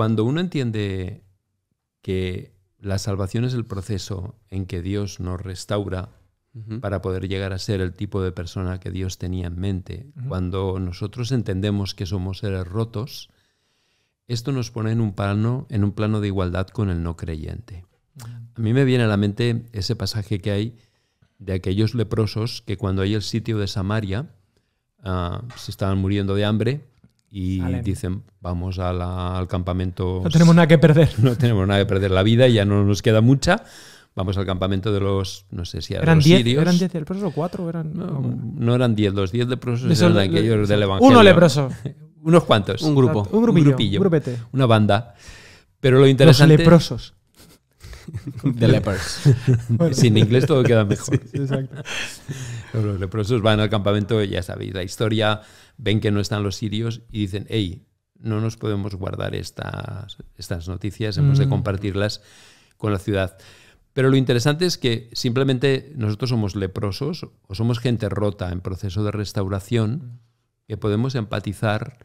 Cuando uno entiende que la salvación es el proceso en que Dios nos restaura para poder llegar a ser el tipo de persona que Dios tenía en mente, cuando nosotros entendemos que somos seres rotos, esto nos pone en un plano, en un plano de igualdad con el no creyente. A mí me viene a la mente ese pasaje que hay de aquellos leprosos que cuando hay el sitio de Samaria ah, se estaban muriendo de hambre y dicen, vamos al campamento. No tenemos nada que perder. No tenemos nada que perder. La vida ya no nos queda mucha. Vamos al campamento de los, no sé si eran los diez, sirios. ¿Eran 10 leprosos o cuatro? Eran, no, eran diez, los 10 leprosos eran aquellos le, del Evangelio. Uno leproso. Unos cuantos, un grupo. Un grupillo. Un, Una banda. Pero lo interesante. Los leprosos. The Lepers. Sin inglés todo queda mejor. Los leprosos van al campamento, ya sabéis la historia, ven que no están los sirios y dicen, hey, no nos podemos guardar estas, estas noticias, hemos de mm. compartirlas con la ciudad. Pero lo interesante es que simplemente nosotros somos leprosos o somos gente rota en proceso de restauración que podemos empatizar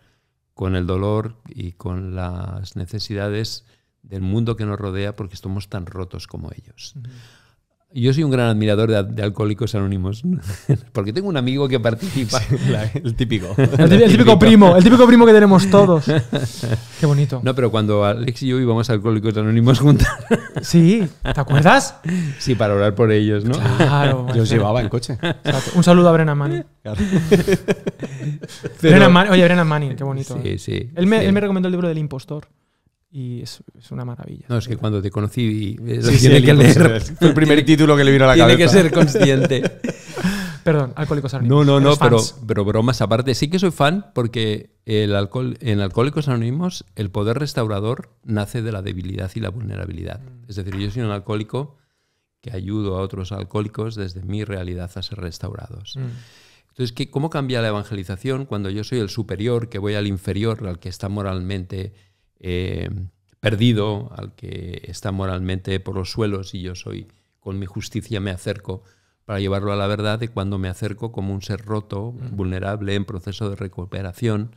con el dolor y con las necesidades del mundo que nos rodea porque estamos tan rotos como ellos. Yo soy un gran admirador de, Alcohólicos Anónimos, porque tengo un amigo que participa. el, típico. el típico. primo, el típico primo que tenemos todos. Qué bonito. No, pero cuando Alex y yo íbamos a Alcohólicos Anónimos juntos. Sí, ¿te acuerdas? Sí, para orar por ellos, ¿no? Claro. Yo llevaba en coche. Un saludo a Brennan Manning. Oye, Brennan Manning, qué bonito. Sí, ¿eh? sí. Él me, él me recomendó el libro del impostor y es, es, una maravilla. No, es que cuando te conocí eh, y, que Fue el primer título que le vino a la cabeza. Tiene que ser consciente. Perdón, alcohólicos anónimos. No, no, no, pero, pero, bromas aparte. Sí que soy fan porque el alcohol, en Alcohólicos Anónimos el poder restaurador nace de la debilidad y la vulnerabilidad. Mm. Es decir, yo soy un alcohólico que ayudo a otros alcohólicos desde mi realidad a ser restaurados. Mm. Entonces, ¿cómo cambia la evangelización cuando yo soy el superior, que voy al inferior, al que está moralmente eh, perdido, al que está moralmente por los suelos y yo soy, con mi justicia me acerco para llevarlo a la verdad de cuando me acerco como un ser roto, mm. vulnerable, en proceso de recuperación,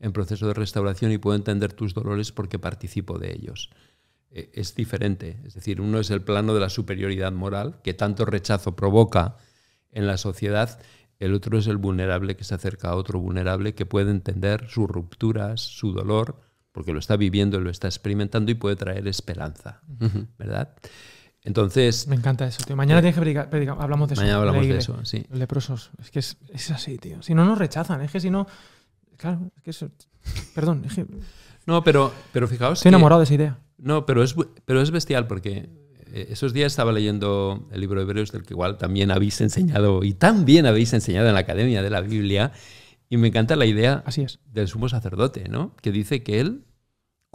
en proceso de restauración y puedo entender tus dolores porque participo de ellos. Eh, es diferente, es decir, uno es el plano de la superioridad moral que tanto rechazo provoca en la sociedad, el otro es el vulnerable que se acerca a otro vulnerable que puede entender sus rupturas, su dolor porque lo está viviendo, lo está experimentando y puede traer esperanza, ¿verdad? Entonces. Me encanta eso, tío. Mañana eh, que predicar, Hablamos de eso. Mañana hablamos de eso, sí. Leprosos. Es que es, así, tío. Si no nos rechazan, es que si no. Claro, es que Perdón, es que. No, pero, pero fijaos. Estoy enamorado de esa idea. No, pero es, pero es bestial porque eh, esos días estaba leyendo el libro de Hebreos, del que igual también habéis enseñado y también habéis enseñado en la Academia de la Biblia. Y me encanta la idea Así es. del sumo sacerdote, ¿no? Que dice que él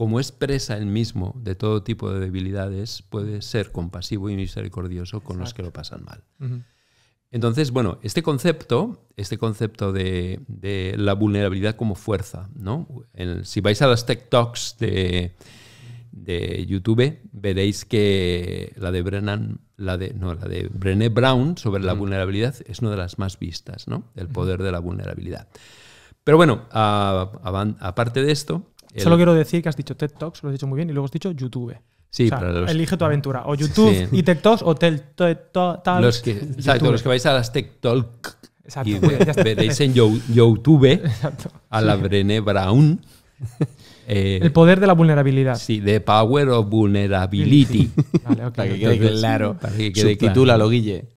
como expresa él mismo de todo tipo de debilidades, puede ser compasivo y misericordioso con los que lo pasan mal. Entonces, bueno, este concepto, este concepto de, la vulnerabilidad como fuerza, ¿no? si vais a las tech talks de, YouTube, veréis que la de Brennan, la de, no, la de Brené Brown sobre la vulnerabilidad es una de las más vistas, ¿no? El poder de la vulnerabilidad. Pero bueno, aparte de esto, Solo quiero decir que has dicho TED Talks, lo has dicho muy bien, y luego has dicho YouTube. Sí, elige tu aventura. O YouTube y TED Talks o TED Talks. exacto, los que vais a las TED Talks y ve, veréis en YouTube a la Brene Brené Brown. Eh, el poder de la vulnerabilidad. Sí, the power of vulnerability. vale, okay, para, que quede Claro, para que quede claro. lo Guille.